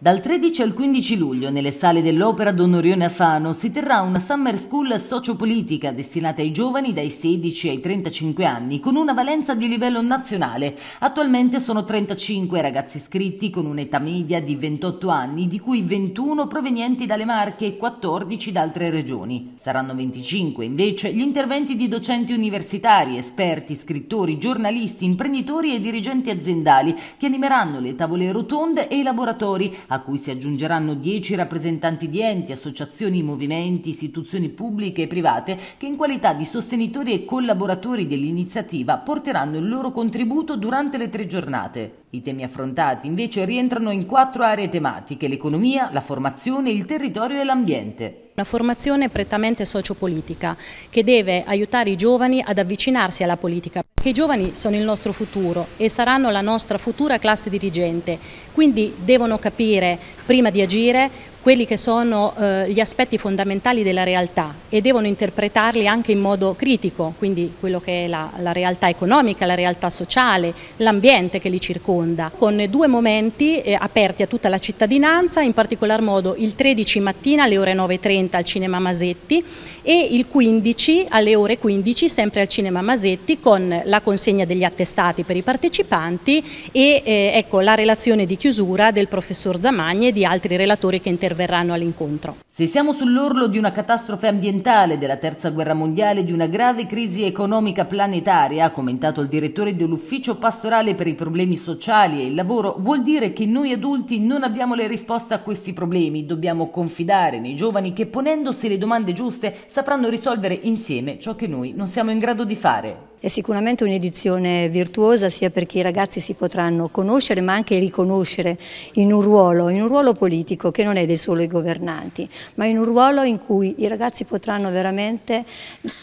Dal 13 al 15 luglio nelle sale dell'Opera Don Orione a Fano si terrà una summer school sociopolitica destinata ai giovani dai 16 ai 35 anni con una valenza di livello nazionale. Attualmente sono 35 ragazzi iscritti con un'età media di 28 anni, di cui 21 provenienti dalle Marche e 14 da altre regioni. Saranno 25 invece gli interventi di docenti universitari, esperti, scrittori, giornalisti, imprenditori e dirigenti aziendali che animeranno le tavole rotonde e i laboratori a cui si aggiungeranno 10 rappresentanti di enti, associazioni, movimenti, istituzioni pubbliche e private che in qualità di sostenitori e collaboratori dell'iniziativa porteranno il loro contributo durante le tre giornate. I temi affrontati invece rientrano in quattro aree tematiche, l'economia, la formazione, il territorio e l'ambiente. Una formazione prettamente sociopolitica che deve aiutare i giovani ad avvicinarsi alla politica, perché i giovani sono il nostro futuro e saranno la nostra futura classe dirigente, quindi devono capire prima di agire quelli che sono eh, gli aspetti fondamentali della realtà e devono interpretarli anche in modo critico, quindi quello che è la, la realtà economica, la realtà sociale, l'ambiente che li circonda, con due momenti eh, aperti a tutta la cittadinanza, in particolar modo il 13 mattina alle ore 9.30 al Cinema Masetti e il 15 alle ore 15 sempre al Cinema Masetti con la consegna degli attestati per i partecipanti e eh, ecco, la relazione di chiusura del professor Zamagni e di altri relatori che intervengono interverranno all'incontro. Se siamo sull'orlo di una catastrofe ambientale, della terza guerra mondiale, di una grave crisi economica planetaria, ha commentato il direttore dell'ufficio pastorale per i problemi sociali e il lavoro, vuol dire che noi adulti non abbiamo le risposte a questi problemi, dobbiamo confidare nei giovani che ponendosi le domande giuste sapranno risolvere insieme ciò che noi non siamo in grado di fare. È sicuramente un'edizione virtuosa sia perché i ragazzi si potranno conoscere ma anche riconoscere in un ruolo, in un ruolo politico che non è dei solo i governanti, ma in un ruolo in cui i ragazzi potranno veramente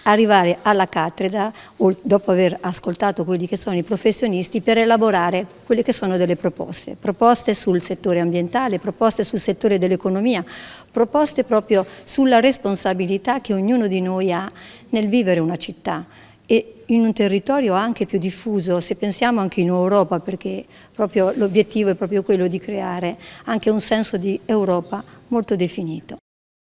arrivare alla cattedra dopo aver ascoltato quelli che sono i professionisti per elaborare quelle che sono delle proposte, proposte sul settore ambientale, proposte sul settore dell'economia, proposte proprio sulla responsabilità che ognuno di noi ha nel vivere una città e in un territorio anche più diffuso, se pensiamo anche in Europa, perché l'obiettivo è proprio quello di creare anche un senso di Europa molto definito.